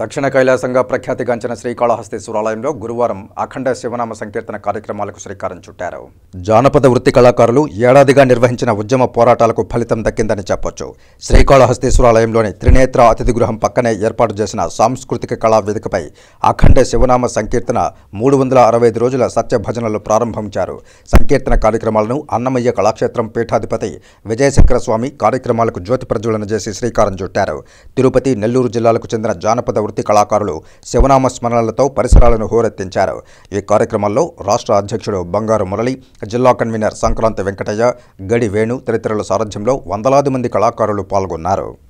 దక్షిణ కైలాసంగా ప్రఖ్యాతిగాంచిన శ్రీకాళహస్తీశ్వరాలయంలో గురువారం అఖండ శివనామ సంకీర్తన కార్యక్రమాలకు శ్రీకారం చుట్టారు జానపద వృత్తి కళాకారులు ఏడాదిగా నిర్వహించిన ఉద్యమ పోరాటాలకు ఫలితం దక్కిందని చెప్పొచ్చు శ్రీకాళహస్తీశ్వరాలయంలోని త్రినేత్ర అతిథి గృహం పక్కనే ఏర్పాటు చేసిన సాంస్కృతిక కళా వేదికపై అఖండ శివనామ సంకీర్తన మూడు వందల అరవై ఐదు రోజుల సత్యభజనలు ప్రారంభించారు సంకీర్తన కార్యక్రమాలను అన్నమయ్య కళాక్షేత్రం పీఠాధిపతి విజయశంకర స్వామి కార్యక్రమాలకు జ్యోతి ప్రజ్వలన చేసి శ్రీకారం చుట్టారు తిరుపతి నెల్లూరు జిల్లాలకు చెందిన జానపద వృత్తి కళాకారులు శివనామ స్మరణలతో పరిసరాలను హోరెత్తించారు ఈ కార్యక్రమంలో రాష్ట్ర అధ్యక్షుడు బంగారు మురళి జిల్లా కన్వీనర్ సంక్రాంతి వెంకటయ్య గడి వేణు తదితరుల సారథ్యంలో వందలాది మంది కళాకారులు పాల్గొన్నారు